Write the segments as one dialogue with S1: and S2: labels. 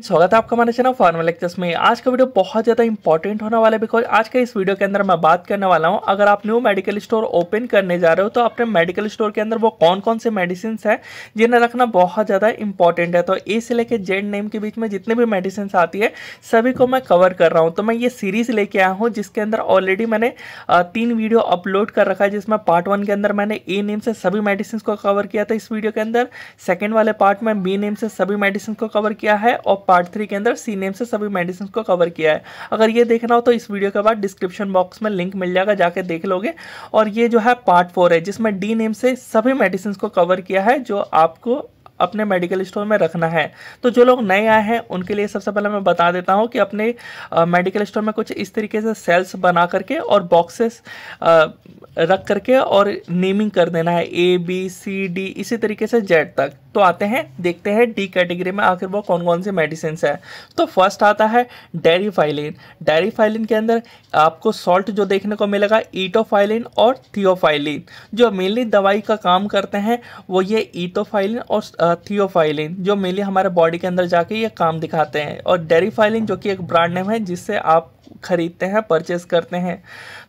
S1: स्वागत है आपका हमारे चैनल फार्मा लेक्चर्स में आज का वीडियो बहुत ज़्यादा इंपॉर्टेंट होने वाला है बिकॉज आज के इस वीडियो के अंदर मैं बात करने वाला हूँ अगर आप न्यू मेडिकल स्टोर ओपन करने जा रहे हो तो अपने मेडिकल स्टोर के अंदर वो कौन कौन से मेडिसिन है जिन्हें रखना बहुत ज़्यादा इंपॉर्टेंट है तो ए से लेकर जेड नेम के बीच में जितने भी मेडिसिन आती है सभी को मैं कवर कर रहा हूँ तो मैं ये सीरीज लेके आया हूँ जिसके अंदर ऑलरेडी मैंने तीन वीडियो अपलोड कर रखा है जिसमें पार्ट वन के अंदर मैंने ए नेम से सभी मेडिसिन को कवर किया था इस वीडियो के अंदर सेकेंड वाले पार्ट में बी नेम से सभी मेडिसिन को कवर किया है और पार्ट थ्री के अंदर सी नेम से सभी मेडिसिन को कवर किया है अगर ये देखना हो तो इस वीडियो के बाद डिस्क्रिप्शन बॉक्स में लिंक मिल जाएगा जाके देख लोगे और ये जो है पार्ट फोर है जिसमें डी नेम से सभी मेडिसिन को कवर किया है जो आपको अपने मेडिकल स्टोर में रखना है तो जो लोग नए आए हैं उनके लिए सबसे पहले मैं बता देता हूँ कि अपने मेडिकल स्टोर में कुछ इस तरीके से सेल्स बना करके और बॉक्सेस रख करके और नेमिंग कर देना है ए बी सी डी इसी तरीके से जेड तक तो आते हैं देखते हैं डी कैटेगरी में आखिर वो कौन कौन से मेडिसिन है तो फर्स्ट आता है डेरीफाइलिन डेरीफाइलिन के अंदर आपको सॉल्ट जो देखने को मिलेगा ईटोफाइलिन और थियोफाइलिन जो मेनली दवाई का काम करते हैं वो ये ईटोफाइलिन और थियोफाइलिन जो मेनली हमारे बॉडी के अंदर जाके ये काम दिखाते हैं और डेरीफाइलिन जो कि एक ब्रांड नेम है जिससे आप खरीदते हैं परचेस करते हैं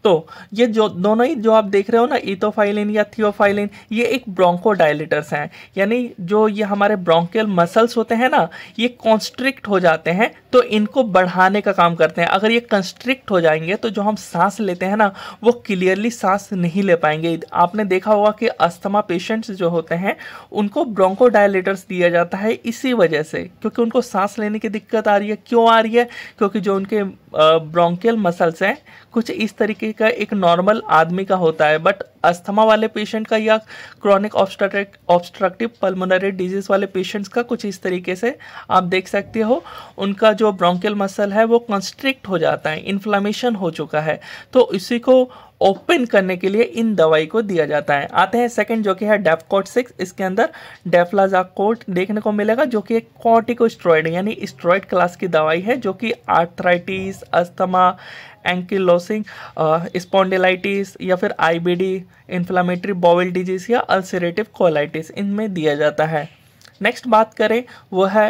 S1: तो ये जो दोनों ही जो आप देख रहे हो ना इथोफाइलिन या थियोफाइलिन ये एक ब्रोंकोडायलेटर्स हैं यानी जो ये हमारे ब्रोंकियल मसल्स होते हैं ना ये कॉन्स्ट्रिक्ट हो जाते हैं तो इनको बढ़ाने का काम करते हैं अगर ये कंस्ट्रिक्ट हो जाएंगे तो जो हम सांस लेते हैं ना वो क्लियरली सांस नहीं ले पाएंगे आपने देखा होगा कि अस्थमा पेशेंट्स जो होते हैं उनको ब्रोंकोडायलेटर्स दिया जाता है इसी वजह से क्योंकि उनको सांस लेने की दिक्कत आ रही है क्यों आ रही है क्योंकि जो उनके ब्रोंकियल मसल्स हैं कुछ इस तरीके का एक नॉर्मल आदमी का होता है बट अस्थमा वाले पेशेंट का या क्रॉनिक ऑब्स्ट्रक्टिव पल्मोनरी डिजीज वाले पेशेंट्स का कुछ इस तरीके से आप देख सकते हो उनका जो ब्रोंकियल मसल है वो कंस्ट्रिक्ट हो जाता है इन्फ्लामेशन हो चुका है तो इसी को ओपन करने के लिए इन दवाई को दिया जाता है आते हैं सेकंड जो कि है डेफकोट सिक्स इसके अंदर कोट देखने को मिलेगा जो कि एक कॉर्टिकोस्ट्रॉइड यानी स्ट्रॉइड क्लास की दवाई है जो कि आर्थराइटिस अस्थमा एंकिलोसिंग स्पॉन्डिलाइटिस या फिर आईबीडी इन्फ्लामेटरी बॉवल डिजीज या अल्सरेटिव कोलाइटिस इनमें दिया जाता है नेक्स्ट बात करें वो है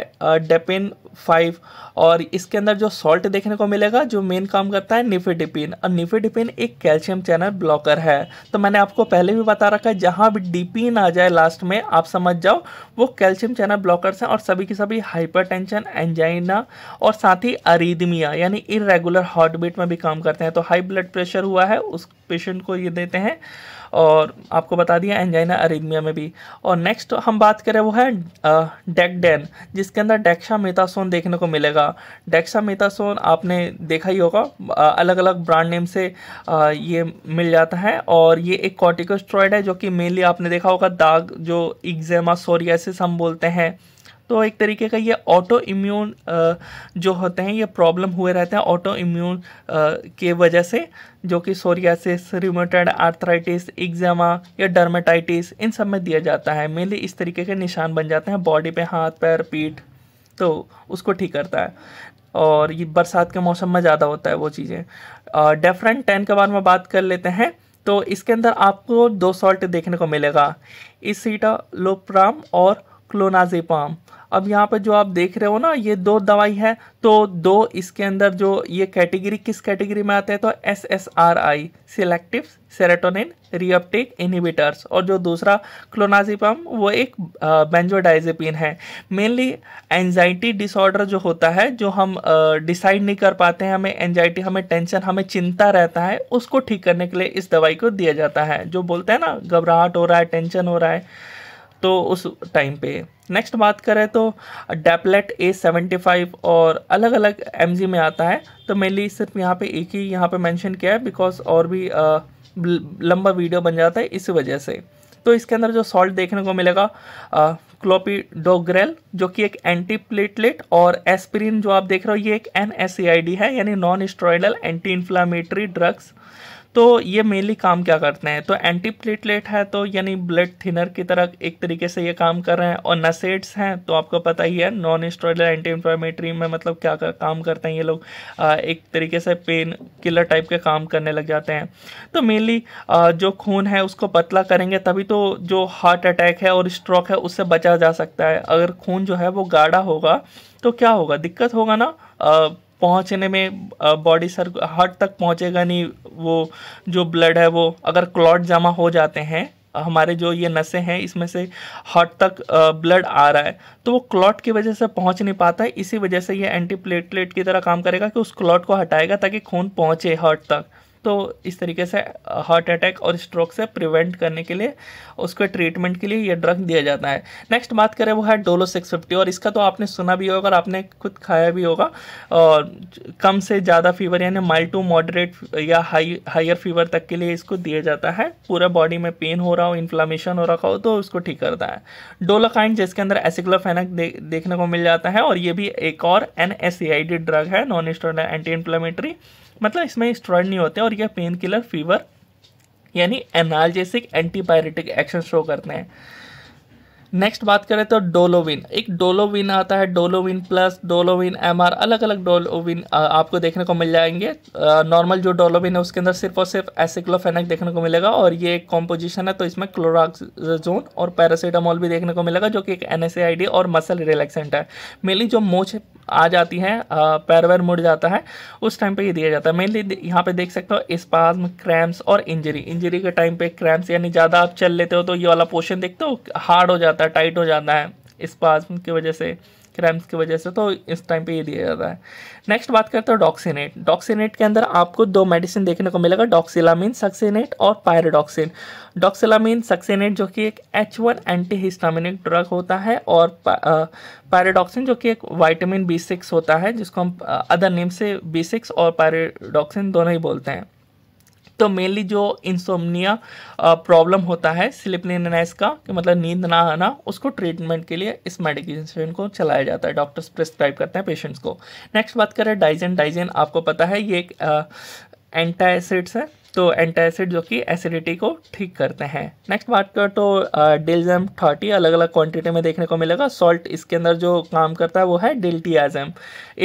S1: डेपिन फाइव और इसके अंदर जो सॉल्ट देखने को मिलेगा जो मेन काम करता है निफेडिपिन और निफेडिपिन एक कैल्शियम चैनल ब्लॉकर है तो मैंने आपको पहले भी बता रखा है जहाँ भी डिपिन आ जाए लास्ट में आप समझ जाओ वो कैल्शियम चैनल ब्लॉकर्स हैं और सभी की सभी हाइपर एंजाइना और साथ ही अरिदमिया यानी इरेगुलर हार्ट बीट में भी काम करते हैं तो हाई ब्लड प्रेशर हुआ है उस पेशेंट को ये देते हैं और आपको बता दिया एंजाइना अरिदमिया में भी और नेक्स्ट हम बात करें वो है डेकडेन जिसके अंदर मेथासोन देखने को मिलेगा मेतासोन आपने देखा ही होगा अलग अलग ब्रांड नेम से ये मिल जाता है और ये एक कॉर्टिकोस्ट्रॉयड है जो कि मेनली आपने देखा होगा दाग जो इग्जेमा सोरियासिस हम बोलते हैं तो एक तरीके का ये ऑटो इम्यून जो होते हैं ये प्रॉब्लम हुए रहते हैं ऑटो इम्यून के वजह से जो कि सोरियासिस रिमोटेड आर्थराइटिस एग्जामा या डर्माटाइटिस इन सब में दिया जाता है मेनली इस तरीके के निशान बन जाते हैं बॉडी पे हाथ पैर पीठ तो उसको ठीक करता है और ये बरसात के मौसम में ज़्यादा होता है वो चीज़ें डेफरेंट टेन के बारे में बात कर लेते हैं तो इसके अंदर आपको दो सॉल्ट देखने को मिलेगा इसीटा लोप्राम और क्लोनाजेपाम अब यहाँ पर जो आप देख रहे हो ना ये दो दवाई है तो दो इसके अंदर जो ये कैटेगरी किस कैटेगरी में आते हैं तो S S R I selective serotonin reuptake inhibitors और जो दूसरा क्लोनाजिपम वो एक बेंजोडाइजेपिन है मेनली एनजाइटी डिसऑर्डर जो होता है जो हम डिसाइड नहीं कर पाते हैं हमें एनजाइटी हमें टेंशन हमें चिंता रहता है उसको ठीक करने के लिए इस दवाई को दिया जाता है जो बोलते हैं ना घबराहट हो रहा है टेंशन हो रहा है तो उस टाइम पे नेक्स्ट बात करें तो डेपलेट ए सेवेंटी फाइव और अलग अलग एम में आता है तो मेनली सिर्फ यहाँ पे एक ही यहाँ पे मेंशन किया है बिकॉज और भी लंबा वीडियो बन जाता है इस वजह से तो इसके अंदर जो सॉल्ट देखने को मिलेगा क्लोपीडोग्रेल जो कि एक एंटी प्लेटलेट और एस्पिरिन जो आप देख रहे हो ये एक एन है यानी non steroidal anti inflammatory drugs तो ये मेनली काम क्या करते हैं तो एंटी प्लेटलेट है तो यानी ब्लड थिनर की तरह एक तरीके से ये काम कर रहे हैं और नसेट्स हैं तो आपको पता ही है नॉन स्टोरल एंटी इन्फ्लामेटरी में मतलब क्या कर, काम करते हैं ये लोग एक तरीके से पेन किलर टाइप के काम करने लग जाते हैं तो मेनली जो खून है उसको पतला करेंगे तभी तो जो हार्ट अटैक है और स्ट्रोक है उससे बचा जा सकता है अगर खून जो है वो गाढ़ा होगा तो क्या होगा दिक्कत होगा ना पहुंचने में बॉडी सर हार्ट तक पहुंचेगा नहीं वो जो ब्लड है वो अगर क्लॉट जमा हो जाते हैं हमारे जो ये नसें हैं इसमें से हार्ट तक ब्लड आ रहा है तो वो क्लॉट की वजह से पहुंच नहीं पाता है इसी वजह से ये एंटी प्लेटलेट की तरह काम करेगा कि उस क्लॉट को हटाएगा ताकि खून पहुंचे हार्ट तक तो इस तरीके से हार्ट अटैक और स्ट्रोक से प्रिवेंट करने के लिए उसके ट्रीटमेंट के लिए ये ड्रग दिया जाता है नेक्स्ट बात करें वो है डोलो सिक्स फिफ्टी और इसका तो आपने सुना भी होगा और आपने खुद खाया भी होगा और कम से ज़्यादा फीवर यानी माइल्ड टू मॉडरेट या हाई हायर फीवर तक के लिए इसको दिया जाता है पूरा बॉडी में पेन हो रहा हो इन्फ्लामेशन हो रखा हो तो उसको ठीक करता है डोलोकाइंड जिसके अंदर एसिक्लोफेनक दे, देखने को मिल जाता है और ये भी एक और एन ड्रग है नॉन स्टोर एंटी इन्फ्लामेटरी मतलब इसमें स्टॉयड नहीं होते और यह पेन किलर फीवर यानी एनाल जैसे एंटीबायोटिक एक्शन शो करते हैं नेक्स्ट बात करें तो डोलोविन एक डोलोविन आता है डोलोविन प्लस डोलोविन एम अलग अलग डोलोविन आपको देखने को मिल जाएंगे नॉर्मल जो डोलोविन है उसके अंदर सिर्फ और सिर्फ एसिक्लोफेनक देखने को मिलेगा और ये एक कॉम्पोजिशन है तो इसमें क्लोराक्जोन और पैरासीटामोल भी देखने को मिलेगा जो कि एक एन और मसल रिलैक्सेंट है मेनली जो मोच आ जाती हैं पैरवर मुड़ जाता है उस टाइम पे ये दिया जाता है मेनली यहाँ पे देख सकते हो स्पाज्म क्रैम्स और इंजरी इंजरी के टाइम पे क्रैम्स यानी ज़्यादा आप चल लेते हो तो ये वाला पोर्शन देखते हो हार्ड हो जाता है जाता है टाइट हो जाता है स्पाज्म की वजह से क्रैम्स की वजह से तो इस टाइम पे ये दिया जाता है नेक्स्ट बात करते हैं डॉक्सीनेट डॉक्सीनेट के अंदर आपको दो मेडिसिन देखने को मिलेगा डॉक्सिलामिन सक्सीनेट और पायरोडॉक्सिन डॉक्सिलामिन सक्सेनेट जो कि एक H one anti histaminic drug होता है और पायरोडॉक्सिन जो कि एक वाइटामिन बी सिक्स होता है जिसको हम अदर नेम से बी सिक्स और पायरोडॉक्सिन दोनों ही बोलते हैं तो मेनली जो इंसोमनिया प्रॉब्लम uh, होता है स्लिपनेस का कि मतलब नींद ना आना उसको ट्रीटमेंट के लिए इस मेडिकेशन को चलाया जाता है डॉक्टर्स प्रिस्क्राइब करते हैं पेशेंट्स को नेक्स्ट बात करें डाइजेन डाइजेन आपको पता है ये एक एंटा uh, एसिड्स है तो एंटासिड जो कि एसिडिटी को ठीक करते हैं नेक्स्ट बात करें तो डिल्जम थर्टी अलग अलग क्वांटिटी में देखने को मिलेगा सॉल्ट इसके अंदर जो काम करता है वो है डिल्टियाजम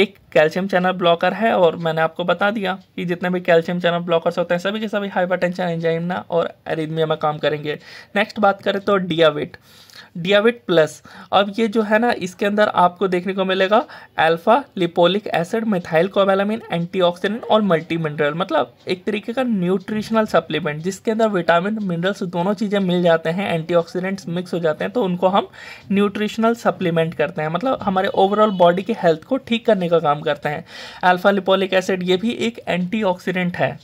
S1: एक कैल्शियम चैनल ब्लॉकर है और मैंने आपको बता दिया कि जितने भी कैल्शियम चैनल ब्लॉकर्स होते हैं सभी के सभी हाइपर टेंशन एंजाइमना और एरिदमिया में काम करेंगे नेक्स्ट बात करें तो डियाविट डियाविट प्लस अब ये जो है ना इसके अंदर आपको देखने को मिलेगा alpha lipoic acid methyl anti antioxidant और मल्टी मिनरल मतलब एक तरीके का न्यूट्रिशनल सप्लीमेंट जिसके अंदर विटामिन मिनरल्स दोनों चीज़ें मिल जाते हैं एंटीऑक्सीडेंट्स मिक्स हो जाते हैं तो उनको हम न्यूट्रिशनल सप्लीमेंट करते हैं मतलब हमारे ओवरऑल बॉडी की हेल्थ को ठीक करने का काम करते हैं अल्फा लिपोलिक एसिड ये भी एक एंटीऑक्सीडेंट है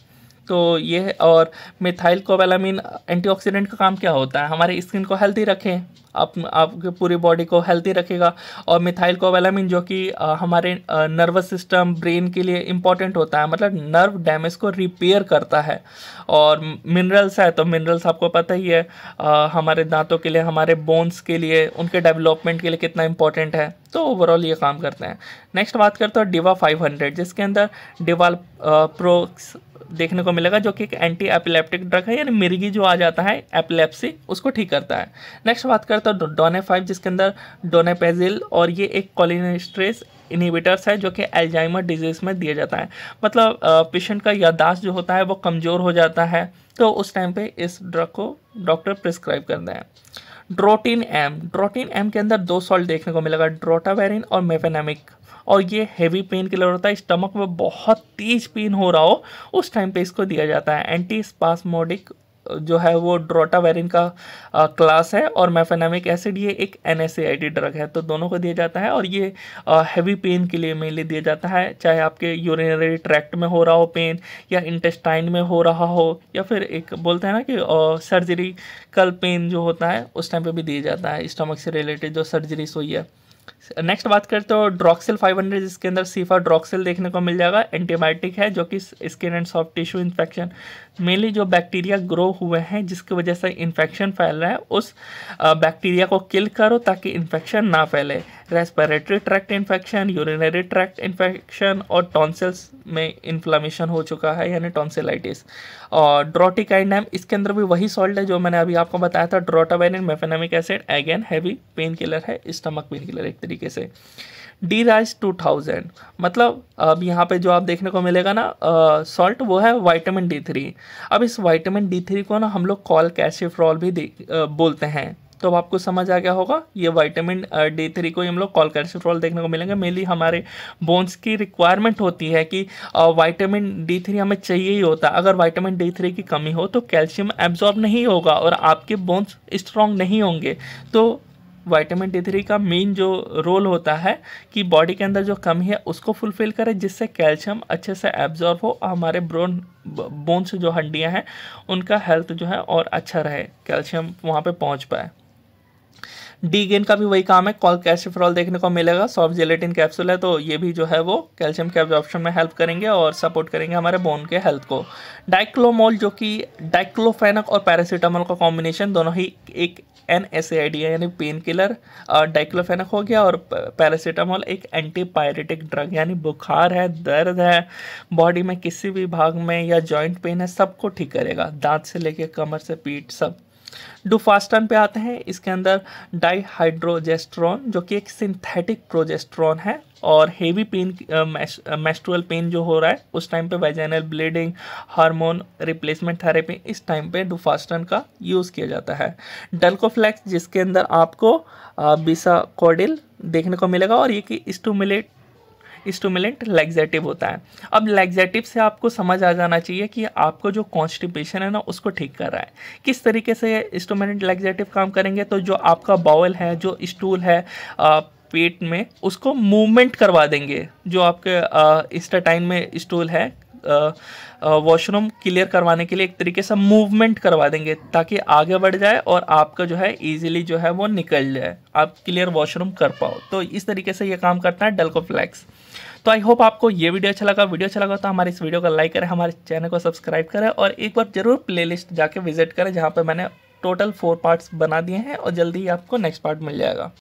S1: तो ये है और मिथाइल कोवेलामिन एंटीऑक्सीडेंट का काम क्या होता है हमारे स्किन को हेल्थी रखें आप आपके पूरी बॉडी को हेल्थी रखेगा और मिथाइल कोवेलामिन जो कि हमारे नर्वस सिस्टम ब्रेन के लिए इंपॉर्टेंट होता है मतलब नर्व डैमेज को रिपेयर करता है और मिनरल्स है तो मिनरल्स आपको पता ही है आ, हमारे दांतों के लिए हमारे बोन्स के लिए उनके डेवलपमेंट के लिए कितना इंपॉर्टेंट है तो ओवरऑल ये काम करते हैं नेक्स्ट बात करते हैं डिवा 500 जिसके अंदर डिवाल प्रोक्स देखने को मिलेगा जो कि एक एंटी एपिलेप्टिक ड्रग है यानी मिर्गी जो आ जाता है एपिलेप्सी उसको ठीक करता है नेक्स्ट बात करते हैं डोने फाइव जिसके अंदर डोनेपेजिल और ये एक कॉलिनेस्ट्रेस इनिबिटर्स है जो कि एल्जाइमर डिजीज़ में दिया जाता है मतलब पेशेंट का यादाश्त जो होता है वो कमज़ोर हो जाता है तो उस टाइम पर इस ड्रग को डॉक्टर प्रिस्क्राइब करते हैं ड्रोटीन एम ड्रोटीन एम के अंदर दो सॉल्ट देखने को मिलेगा ड्रोटावेरिन और मेफेनामिक और ये हैवी पेन किलर होता है स्टमक में बहुत तेज पेन हो रहा हो उस टाइम पे इसको दिया जाता है एंटी स्पासमोडिक जो है वो ड्रोटावेरिन का आ, क्लास है और मैफेनामिक एसिड ये एक एन ड्रग है तो दोनों को दिया जाता है और ये आ, हैवी पेन के लिए मेनली दिया जाता है चाहे आपके यूरिनरी ट्रैक्ट में हो रहा हो पेन या इंटेस्टाइन में हो रहा हो या फिर एक बोलते हैं ना कि सर्जरी कल पेन जो होता है उस टाइम पे भी दिया जाता है स्टमक से रिलेटेड जो सर्जरीज हुई है नेक्स्ट बात करते तो ड्रॉक्सिल 500 जिसके अंदर सीफा ड्रॉक्सिल देखने को मिल जाएगा एंटीबायोटिक है जो कि skin and soft tissue infection mainly जो बैक्टीरिया ग्रो हुए हैं जिसकी वजह से इन्फेक्शन फैल रहा है उस बैक्टीरिया को किल करो ताकि इन्फेक्शन ना फैले respiratory tract infection urinary tract infection और टॉन्सिल्स में इन्फ्लामेशन हो चुका है यानी टॉन्सिलाइटिस और ड्रोटिकाइनम इसके अंदर भी वही सॉल्ट है जो मैंने अभी आपको बताया था drotaverine mefenamic acid again heavy pain killer है स्टमक पेन किलर एक तरीके तरीके से डी राइस टू थाउजेंड मतलब अब यहाँ पे जो आप देखने को मिलेगा ना सॉल्ट वो है वाइटामिन डी थ्री अब इस वाइटामिन डी थ्री को ना हम लोग कॉल कैशिफ्रॉल भी आ, बोलते हैं तो अब आपको समझ आ गया होगा ये वाइटामिन डी थ्री को हम लोग कॉल कैल्शियम देखने को मिलेंगे मेनली हमारे बोन्स की रिक्वायरमेंट होती है कि वाइटामिन डी थ्री हमें चाहिए ही होता है अगर वाइटामिन डी थ्री की कमी हो तो कैल्शियम एब्जॉर्ब नहीं होगा और आपके बोन्स स्ट्रांग नहीं होंगे तो वाइटामिन डी थ्री का मेन जो रोल होता है कि बॉडी के अंदर जो कमी है उसको फुलफिल करे जिससे कैल्शियम अच्छे से एब्जॉर्ब हो और हमारे ब्रोन बोन्स जो हड्डियां हैं उनका हेल्थ जो है और अच्छा रहे कैल्शियम वहाँ पर पहुँच पाए डी गेन का भी वही काम है कॉल कैल्शिफ्रॉल देखने को मिलेगा सॉफ्ट जेलेटिन कैप्सूल है तो ये भी जो है वो कैल्शियम के ऑप्शन में हेल्प करेंगे और सपोर्ट करेंगे हमारे बोन के हेल्थ को डाइक्लोमोल जो कि डाइक्लोफेनक और पैरासीटामोल का कॉम्बिनेशन दोनों ही एक N S A I D है यानी पेन किलर डाइक्लोफेनक हो गया और पैरासीटामोल एक एंटीपायरेटिक ड्रग यानी बुखार है दर्द है बॉडी में किसी भी भाग में या जॉइंट पेन है सबको ठीक करेगा दांत से लेके कमर से पीठ सब डुफास्टन पे आते हैं इसके अंदर डाईहाइड्रोजेस्ट्रॉन जो कि एक सिंथेटिक प्रोजेस्ट्रॉन है और हेवी पेन मेस्ट्रुअल पेन जो हो रहा है उस टाइम पे vaginal bleeding hormone replacement therapy इस टाइम पे डुफास्टन का यूज़ किया जाता है डल्कोफ्लैक्स जिसके अंदर आपको बीसा देखने को मिलेगा और ये कि स्टूमुलेट स्टूमुलेंट लैग्जेटिव होता है अब लैग्जेटिव से आपको समझ आ जाना चाहिए कि आपको जो कॉन्स्टिपेशन है ना उसको ठीक कर रहा है किस तरीके से स्टूमुलेंट लैग्जेटिव काम करेंगे तो जो आपका बाउल है जो स्टूल है आ, पेट में उसको मूवमेंट करवा देंगे जो आपके स्टाटाइन में स्टूल है वॉशरूम क्लियर करवाने के लिए एक तरीके से मूवमेंट करवा देंगे ताकि आगे बढ़ जाए और आपका जो है इजीली जो है वो निकल जाए आप क्लियर वॉशरूम कर पाओ तो इस तरीके से ये काम करता है डल्कोफ्लैक्स तो आई होप आपको ये वीडियो अच्छा लगा वीडियो अच्छा लगा तो हमारे इस वीडियो को लाइक करें हमारे चैनल को सब्सक्राइब करें और एक बार जरूर प्ले लिस्ट जाके विजिट करें जहाँ पर मैंने टोटल फोर पार्ट्स बना दिए हैं और जल्दी ही आपको नेक्स्ट पार्ट मिल जाएगा